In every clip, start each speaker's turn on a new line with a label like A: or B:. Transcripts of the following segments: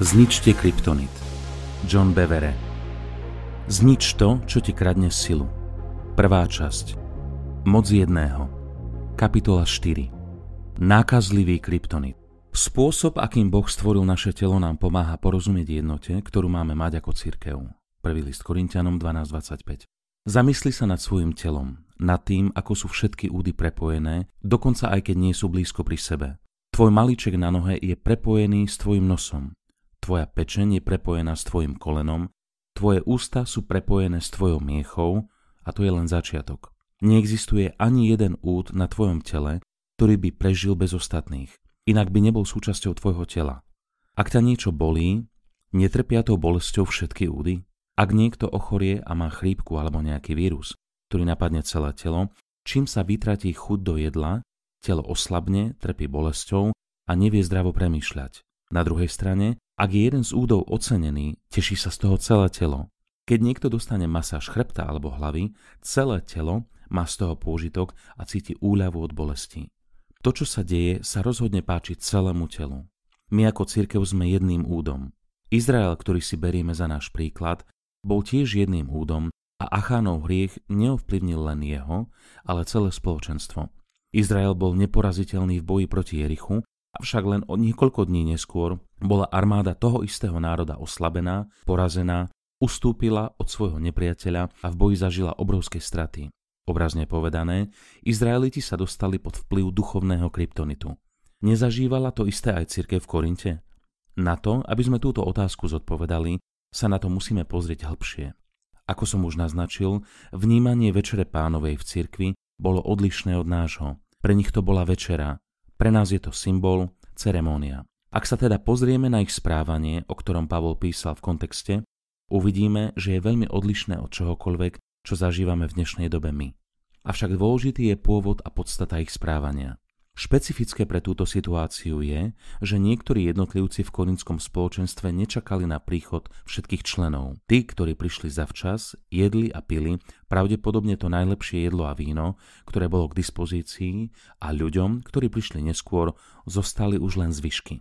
A: Zničte kryptonit. John Bevere. Znič to, čo ti kradne silu. Prvá časť. Moc jedného. Kapitola 4. Nákazlivý kryptonit. Spôsob, akým Boh stvoril naše telo, nám pomáha porozumieť jednote, ktorú máme mať ako církev. Prvý list Korintianom 12.25. Zamysli sa nad svojim telom, nad tým, ako sú všetky údy prepojené, dokonca aj keď nie sú blízko pri sebe. Tvoj maliček na nohe je prepojený s tvojim nosom, tvoja pečenie je prepojená s tvojim kolenom, tvoje ústa sú prepojené s tvojou miechou a to je len začiatok. Neexistuje ani jeden úd na tvojom tele, ktorý by prežil bez ostatných, inak by nebol súčasťou tvojho tela. Ak ťa niečo bolí, netrpia tou bolesťou všetky údy? Ak niekto ochorie a má chrípku alebo nejaký vírus, ktorý napadne celé telo, čím sa vytratí chuť do jedla, telo oslabne, trpí bolesťou a nevie zdravo premýšľať. Na druhej strane, ak je jeden z údov ocenený, teší sa z toho celé telo. Keď niekto dostane masáž chrbta alebo hlavy, celé telo má z toho pôžitok a cíti úľavu od bolesti. To, čo sa deje, sa rozhodne páči celému telu. My ako církev sme jedným údom. Izrael, ktorý si berieme za náš príklad, bol tiež jedným údom a Achánov hriech neovplyvnil len jeho, ale celé spoločenstvo. Izrael bol neporaziteľný v boji proti Jerichu Avšak len o niekoľko dní neskôr bola armáda toho istého národa oslabená, porazená, ustúpila od svojho nepriateľa a v boji zažila obrovské straty. Obrazne povedané, Izraeliti sa dostali pod vplyv duchovného kryptonitu. Nezažívala to isté aj cirke v Korinte? Na to, aby sme túto otázku zodpovedali, sa na to musíme pozrieť hĺbšie. Ako som už naznačil, vnímanie Večere pánovej v cirkvi bolo odlišné od nášho. Pre nich to bola večera, pre nás je to symbol, ceremónia. Ak sa teda pozrieme na ich správanie, o ktorom Pavol písal v kontexte, uvidíme, že je veľmi odlišné od čohokoľvek, čo zažívame v dnešnej dobe my. Avšak dôležitý je pôvod a podstata ich správania. Špecifické pre túto situáciu je, že niektorí jednotlivci v korinskom spoločenstve nečakali na príchod všetkých členov. Tí, ktorí prišli zavčas, jedli a pili pravdepodobne to najlepšie jedlo a víno, ktoré bolo k dispozícii a ľuďom, ktorí prišli neskôr, zostali už len zvyšky.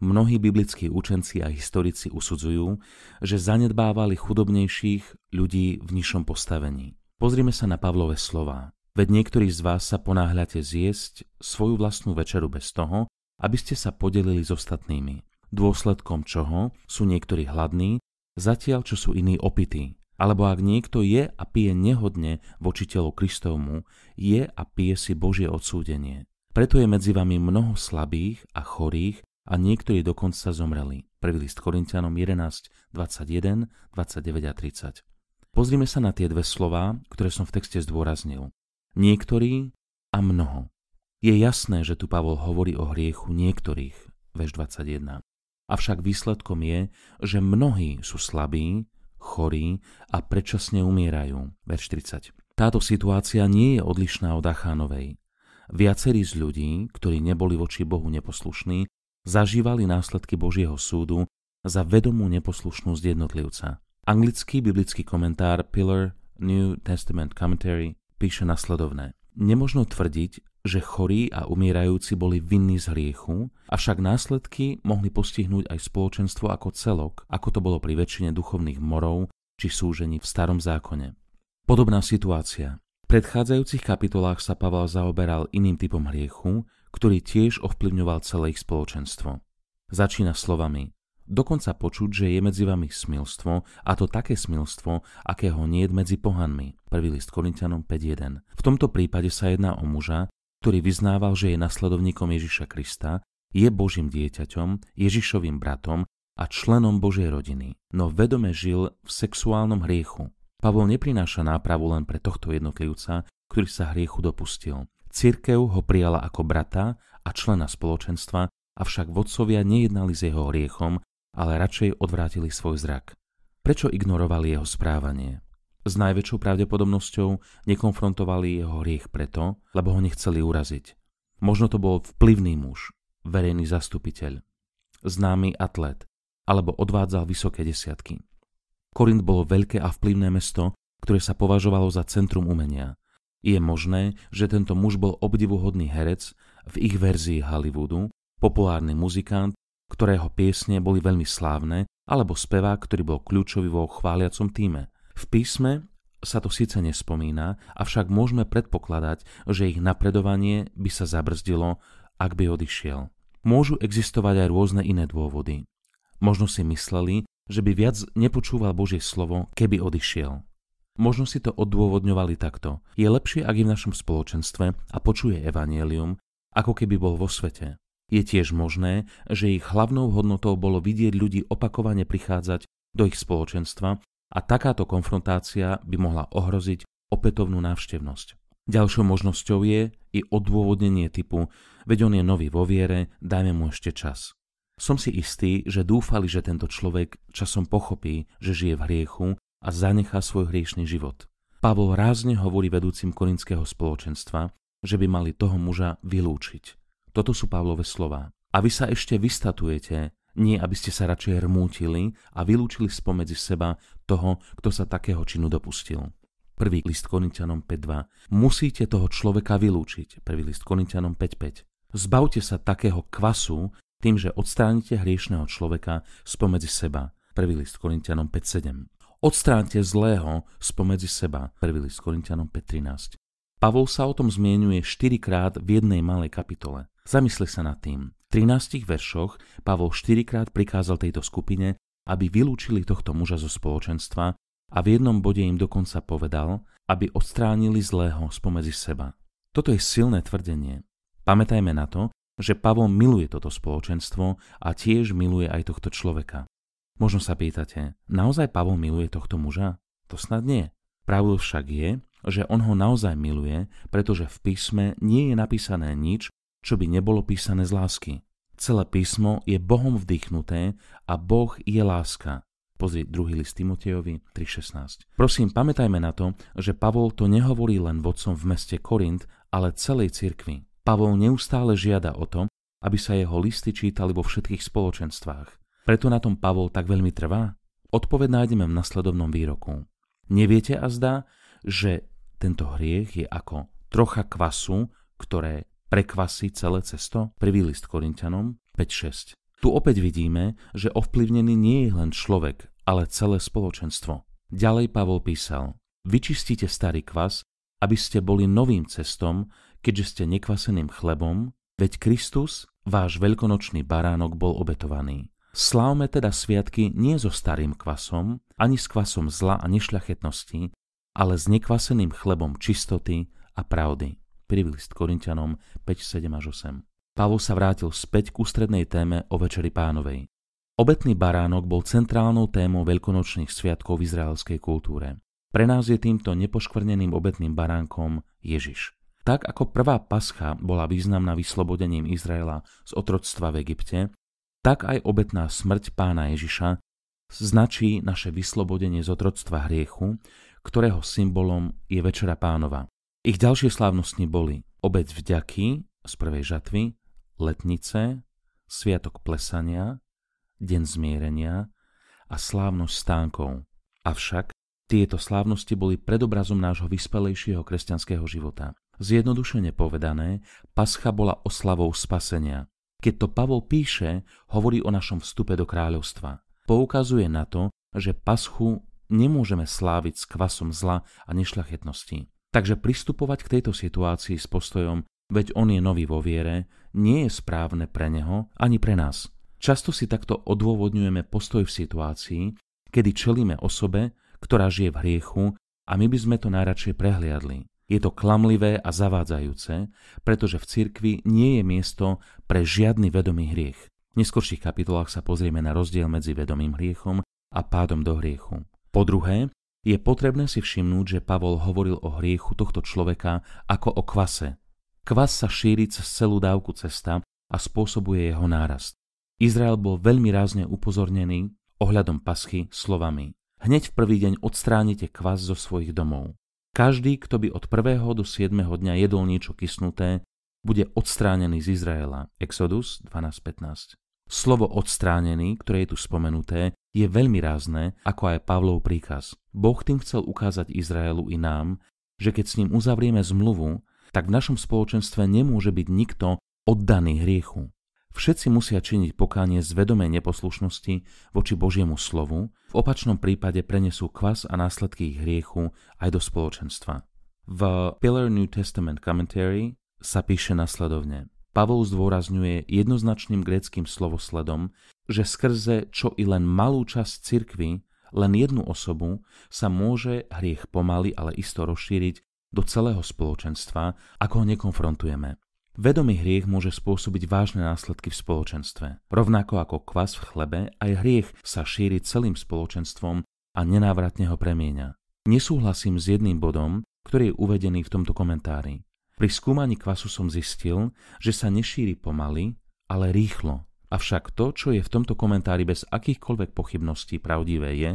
A: Mnohí biblickí učenci a historici usudzujú, že zanedbávali chudobnejších ľudí v nižšom postavení. Pozrime sa na Pavlové slová. Veď niektorí z vás sa ponáhľate zjesť svoju vlastnú večeru bez toho, aby ste sa podelili s ostatnými. Dôsledkom čoho sú niektorí hladní, zatiaľ čo sú iní opití. Alebo ak niekto je a pije nehodne voči telu Kristovmu, je a pije si Božie odsúdenie. Preto je medzi vami mnoho slabých a chorých a niektorí dokonca zomreli. Prvý list Korintianom 11, 21, 29 a 30. Pozrime sa na tie dve slová, ktoré som v texte zdôraznil. Niektorí a mnoho. Je jasné, že tu Pavol hovorí o hriechu niektorých, verš 21. Avšak výsledkom je, že mnohí sú slabí, chorí a predčasne umierajú, verš 30. Táto situácia nie je odlišná od Achánovej. Viacerí z ľudí, ktorí neboli voči Bohu neposlušní, zažívali následky Božieho súdu za vedomú neposlušnosť jednotlivca. Anglický biblický komentár Pillar New Testament Commentary píše nasledovné. Nemožno tvrdiť, že chorí a umierajúci boli vinní z hriechu, avšak následky mohli postihnúť aj spoločenstvo ako celok, ako to bolo pri väčšine duchovných morov či súžení v starom zákone. Podobná situácia. V predchádzajúcich kapitolách sa Pavel zaoberal iným typom hriechu, ktorý tiež ovplyvňoval celé ich spoločenstvo. Začína slovami Dokonca počuť, že je medzi vami smilstvo, a to také smilstvo, akého nie je medzi pohanmi. 1. list Korintianom 5.1. V tomto prípade sa jedná o muža, ktorý vyznával, že je nasledovníkom Ježiša Krista, je Božím dieťaťom, Ježišovým bratom a členom Božej rodiny, no vedome žil v sexuálnom hriechu. Pavol neprináša nápravu len pre tohto jednotlivca, ktorý sa hriechu dopustil. Cirkev ho prijala ako brata a člena spoločenstva, avšak vodcovia nejednali s jeho hriechom ale radšej odvrátili svoj zrak. Prečo ignorovali jeho správanie? S najväčšou pravdepodobnosťou nekonfrontovali jeho hriech preto, lebo ho nechceli uraziť. Možno to bol vplyvný muž, verejný zastupiteľ, známy atlet, alebo odvádzal vysoké desiatky. Korint bolo veľké a vplyvné mesto, ktoré sa považovalo za centrum umenia. Je možné, že tento muž bol obdivuhodný herec, v ich verzii Hollywoodu, populárny muzikant ktorého piesne boli veľmi slávne, alebo spevák, ktorý bol kľúčový vo chváliacom týme. V písme sa to síce nespomína, avšak môžeme predpokladať, že ich napredovanie by sa zabrzdilo, ak by odišiel. Môžu existovať aj rôzne iné dôvody. Možno si mysleli, že by viac nepočúval Božie slovo, keby odišiel. Možno si to odôvodňovali takto. Je lepšie, ak je v našom spoločenstve a počuje evanielium, ako keby bol vo svete. Je tiež možné, že ich hlavnou hodnotou bolo vidieť ľudí opakovane prichádzať do ich spoločenstva a takáto konfrontácia by mohla ohroziť opätovnú návštevnosť. Ďalšou možnosťou je i odôvodnenie typu, veď on je nový vo viere, dajme mu ešte čas. Som si istý, že dúfali, že tento človek časom pochopí, že žije v hriechu a zanechá svoj hriešný život. Pavol rázne hovorí vedúcim korinského spoločenstva, že by mali toho muža vylúčiť. Toto sú Pavlové slova. A vy sa ešte vystatujete, nie aby ste sa radšej rmútili a vylúčili spomedzi seba toho, kto sa takého činu dopustil. Prvý list Korintianom 5.2. Musíte toho človeka vylúčiť. prvý list Korintianom 5.5. Zbavte sa takého kvasu tým, že odstránite hriešného človeka spomedzi seba. prvý list Korintianom 5.7. Odstránte zlého spomedzi seba. prvý list Korintianom 5.13. Pavol sa o tom zmienuje 4 krát v jednej malej kapitole. Zamysli sa nad tým. V 13 veršoch Pavol štyrikrát prikázal tejto skupine, aby vylúčili tohto muža zo spoločenstva a v jednom bode im dokonca povedal, aby odstránili zlého spomedzi seba. Toto je silné tvrdenie. Pamätajme na to, že Pavol miluje toto spoločenstvo a tiež miluje aj tohto človeka. Možno sa pýtate, naozaj Pavol miluje tohto muža? To snad nie. Pravdou však je, že on ho naozaj miluje, pretože v písme nie je napísané nič, čo by nebolo písané z lásky. Celé písmo je Bohom vdychnuté a Boh je láska. Pozri 2. list Timotejovi 3.16. Prosím, pamätajme na to, že Pavol to nehovorí len vodcom v meste Korint, ale celej cirkvi. Pavol neustále žiada o to, aby sa jeho listy čítali vo všetkých spoločenstvách. Preto na tom Pavol tak veľmi trvá? Odpoved nájdeme v nasledovnom výroku. Neviete a zdá, že tento hriech je ako trocha kvasu, ktoré prekvasí celé cesto? Prvý list Korintianom 5.6. Tu opäť vidíme, že ovplyvnený nie je len človek, ale celé spoločenstvo. Ďalej Pavol písal, vyčistite starý kvas, aby ste boli novým cestom, keďže ste nekvaseným chlebom, veď Kristus, váš veľkonočný baránok, bol obetovaný. Slávme teda sviatky nie so starým kvasom, ani s kvasom zla a nešľachetnosti, ale s nekvaseným chlebom čistoty a pravdy. 1. list Korintianom 5, 7 až 8. Pavol sa vrátil späť k ústrednej téme o Večeri pánovej. Obetný baránok bol centrálnou témou veľkonočných sviatkov v izraelskej kultúre. Pre nás je týmto nepoškvrneným obetným baránkom Ježiš. Tak ako prvá pascha bola významná vyslobodením Izraela z otroctva v Egypte, tak aj obetná smrť pána Ježiša značí naše vyslobodenie z otroctva hriechu, ktorého symbolom je Večera pánova. Ich ďalšie slávnosti boli obec vďaky z prvej žatvy, letnice, sviatok plesania, deň zmierenia a slávnosť stánkov. Avšak tieto slávnosti boli predobrazom nášho vyspelejšieho kresťanského života. Zjednodušene povedané, pascha bola oslavou spasenia. Keď to Pavol píše, hovorí o našom vstupe do kráľovstva. Poukazuje na to, že paschu nemôžeme sláviť s kvasom zla a nešľachetnosti. Takže pristupovať k tejto situácii s postojom, veď on je nový vo viere, nie je správne pre neho ani pre nás. Často si takto odôvodňujeme postoj v situácii, kedy čelíme osobe, ktorá žije v hriechu a my by sme to najradšej prehliadli. Je to klamlivé a zavádzajúce, pretože v cirkvi nie je miesto pre žiadny vedomý hriech. V neskôrších kapitolách sa pozrieme na rozdiel medzi vedomým hriechom a pádom do hriechu. Po druhé, je potrebné si všimnúť, že Pavol hovoril o hriechu tohto človeka ako o kvase. Kvas sa šíri cez celú dávku cesta a spôsobuje jeho nárast. Izrael bol veľmi rázne upozornený ohľadom paschy slovami. Hneď v prvý deň odstránite kvas zo svojich domov. Každý, kto by od 1. do 7. dňa jedol niečo kysnuté, bude odstránený z Izraela. Exodus 12.15. Slovo odstránený, ktoré je tu spomenuté, je veľmi rázne, ako aj Pavlov príkaz. Boh tým chcel ukázať Izraelu i nám, že keď s ním uzavrieme zmluvu, tak v našom spoločenstve nemôže byť nikto oddaný hriechu. Všetci musia činiť pokánie z vedomej neposlušnosti voči Božiemu slovu, v opačnom prípade prenesú kvas a následky ich hriechu aj do spoločenstva. V Pillar New Testament Commentary sa píše nasledovne. Pavol zdôrazňuje jednoznačným gréckým slovosledom, že skrze čo i len malú časť cirkvy, len jednu osobu, sa môže hriech pomaly, ale isto rozšíriť do celého spoločenstva, ako ho nekonfrontujeme. Vedomý hriech môže spôsobiť vážne následky v spoločenstve. Rovnako ako kvas v chlebe, aj hriech sa šíri celým spoločenstvom a nenávratne ho premieňa. Nesúhlasím s jedným bodom, ktorý je uvedený v tomto komentári. Pri skúmaní kvasu som zistil, že sa nešíri pomaly, ale rýchlo. Avšak to, čo je v tomto komentári bez akýchkoľvek pochybností pravdivé je,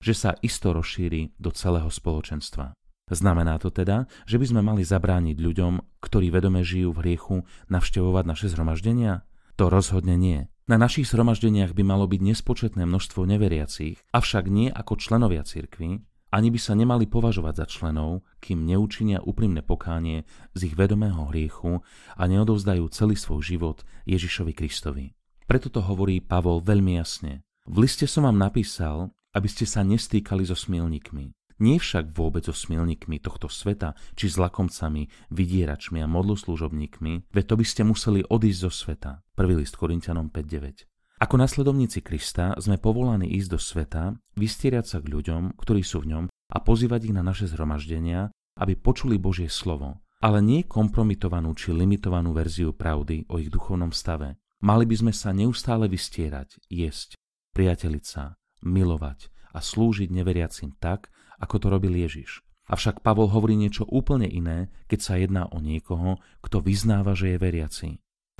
A: že sa isto rozšíri do celého spoločenstva. Znamená to teda, že by sme mali zabrániť ľuďom, ktorí vedome žijú v hriechu, navštevovať naše zhromaždenia? To rozhodne nie. Na našich zhromaždeniach by malo byť nespočetné množstvo neveriacich, avšak nie ako členovia cirkvy, ani by sa nemali považovať za členov, kým neučinia úprimné pokánie z ich vedomého hriechu a neodovzdajú celý svoj život Ježišovi Kristovi. Preto to hovorí Pavol veľmi jasne. V liste som vám napísal, aby ste sa nestýkali so smilníkmi. Nie však vôbec so smilníkmi tohto sveta, či s lakomcami, vydieračmi a modloslúžobníkmi, veď to by ste museli odísť zo sveta. 1. list Korintianom 5.9. Ako nasledovníci Krista sme povolaní ísť do sveta, vystierať sa k ľuďom, ktorí sú v ňom a pozývať ich na naše zhromaždenia, aby počuli Božie slovo, ale nie kompromitovanú či limitovanú verziu pravdy o ich duchovnom stave. Mali by sme sa neustále vystierať, jesť, priateliť sa, milovať a slúžiť neveriacim tak, ako to robil Ježiš. Avšak Pavol hovorí niečo úplne iné, keď sa jedná o niekoho, kto vyznáva, že je veriaci.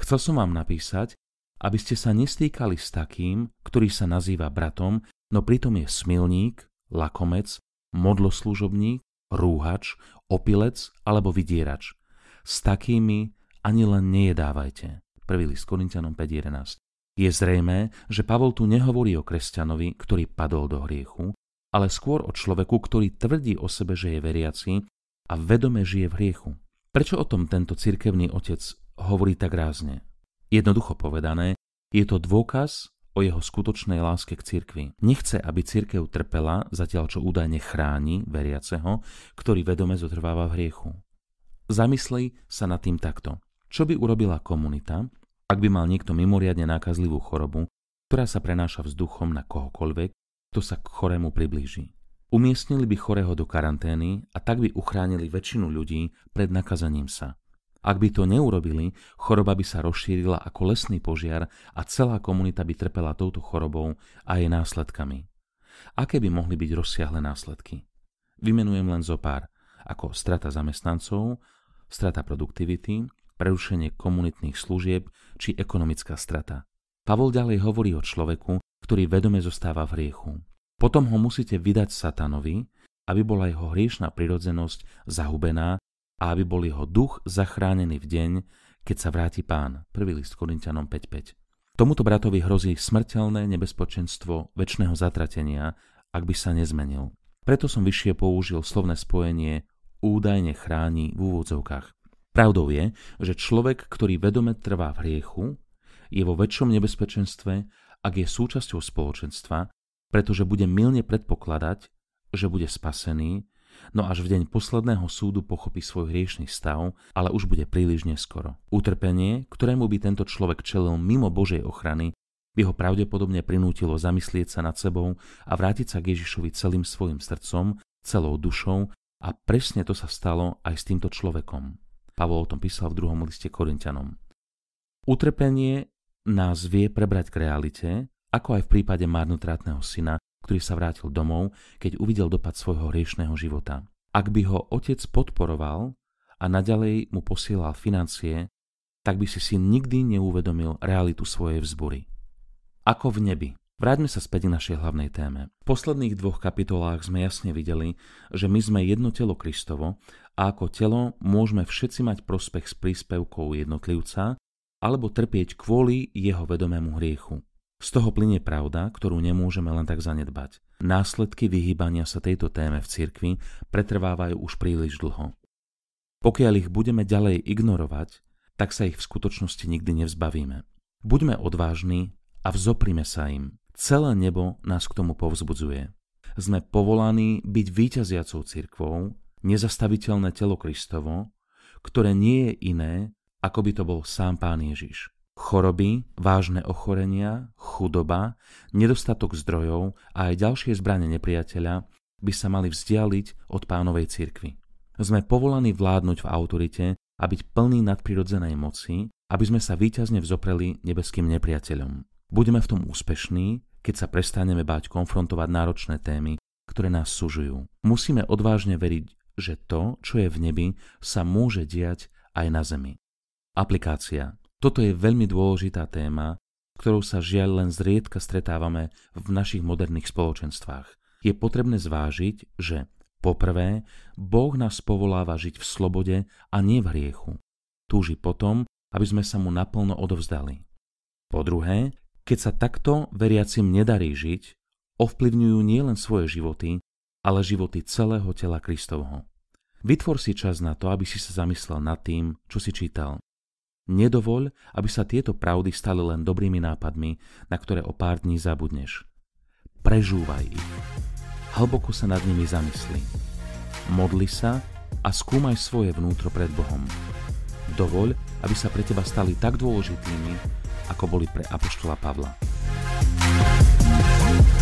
A: Chcel som vám napísať, aby ste sa nestýkali s takým, ktorý sa nazýva bratom, no pritom je smilník, lakomec, modloslužobník, rúhač, opilec alebo vydierač. S takými ani len nejedávajte. Prvý list Korintianom 5.11 Je zrejmé, že Pavol tu nehovorí o kresťanovi, ktorý padol do hriechu, ale skôr o človeku, ktorý tvrdí o sebe, že je veriaci a vedome žije v hriechu. Prečo o tom tento cirkevný otec hovorí tak rázne? Jednoducho povedané, je to dôkaz o jeho skutočnej láske k cirkvi. Nechce, aby cirkev trpela, zatiaľ čo údajne chráni veriaceho, ktorý vedome zotrváva v hriechu. Zamyslej sa nad tým takto. Čo by urobila komunita, ak by mal niekto mimoriadne nákazlivú chorobu, ktorá sa prenáša vzduchom na kohokoľvek, kto sa k chorému priblíži? Umiestnili by chorého do karantény a tak by uchránili väčšinu ľudí pred nakazaním sa. Ak by to neurobili, choroba by sa rozšírila ako lesný požiar a celá komunita by trpela touto chorobou a jej následkami. Aké by mohli byť rozsiahle následky? Vymenujem len zo pár, ako strata zamestnancov, strata produktivity, prerušenie komunitných služieb či ekonomická strata. Pavol ďalej hovorí o človeku, ktorý vedome zostáva v hriechu. Potom ho musíte vydať satanovi, aby bola jeho hriešná prirodzenosť zahubená a aby bol jeho duch zachránený v deň, keď sa vráti pán. 1. list Korintianom 5.5. Tomuto bratovi hrozí smrteľné nebezpečenstvo väčšného zatratenia, ak by sa nezmenil. Preto som vyššie použil slovné spojenie údajne chráni v úvodzovkách. Pravdou je, že človek, ktorý vedome trvá v hriechu, je vo väčšom nebezpečenstve, ak je súčasťou spoločenstva, pretože bude milne predpokladať, že bude spasený No až v deň posledného súdu pochopí svoj hriešný stav, ale už bude príliš neskoro. Utrpenie, ktorému by tento človek čelil mimo Božej ochrany, by ho pravdepodobne prinútilo zamyslieť sa nad sebou a vrátiť sa k Ježišovi celým svojim srdcom, celou dušou a presne to sa stalo aj s týmto človekom. Pavol o tom písal v druhom liste Korintianom. Utrpenie nás vie prebrať k realite, ako aj v prípade marnotratného syna, ktorý sa vrátil domov, keď uvidel dopad svojho hriešného života. Ak by ho otec podporoval a naďalej mu posielal financie, tak by si syn nikdy neuvedomil realitu svojej vzbury. Ako v nebi. Vráťme sa späť k našej hlavnej téme. V posledných dvoch kapitolách sme jasne videli, že my sme jedno telo Kristovo a ako telo môžeme všetci mať prospech s príspevkou jednotlivca alebo trpieť kvôli jeho vedomému hriechu. Z toho plyne pravda, ktorú nemôžeme len tak zanedbať. Následky vyhýbania sa tejto téme v cirkvi pretrvávajú už príliš dlho. Pokiaľ ich budeme ďalej ignorovať, tak sa ich v skutočnosti nikdy nevzbavíme. Buďme odvážni a vzoprime sa im. Celé nebo nás k tomu povzbudzuje. Sme povolaní byť výťaziacou cirkvou, nezastaviteľné telo Kristovo, ktoré nie je iné, ako by to bol sám Pán Ježiš. Choroby, vážne ochorenia, chudoba, nedostatok zdrojov a aj ďalšie zbranie nepriateľa by sa mali vzdialiť od pánovej cirkvi. Sme povolaní vládnuť v autorite a byť plní nadprirodzenej moci, aby sme sa výťazne vzopreli nebeským nepriateľom. Budeme v tom úspešní, keď sa prestaneme báť konfrontovať náročné témy, ktoré nás sužujú. Musíme odvážne veriť, že to, čo je v nebi, sa môže diať aj na zemi. Aplikácia toto je veľmi dôležitá téma, ktorou sa žiaľ len zriedka stretávame v našich moderných spoločenstvách. Je potrebné zvážiť, že poprvé, Boh nás povoláva žiť v slobode a nie v hriechu. Túži potom, aby sme sa mu naplno odovzdali. Po druhé, keď sa takto veriacim nedarí žiť, ovplyvňujú nielen svoje životy, ale životy celého tela Kristovho. Vytvor si čas na to, aby si sa zamyslel nad tým, čo si čítal. Nedovoľ, aby sa tieto pravdy stali len dobrými nápadmi, na ktoré o pár dní zabudneš. Prežúvaj ich. Hlboko sa nad nimi zamysli. Modli sa a skúmaj svoje vnútro pred Bohom. Dovoľ, aby sa pre teba stali tak dôležitými, ako boli pre Apoštola Pavla. thank you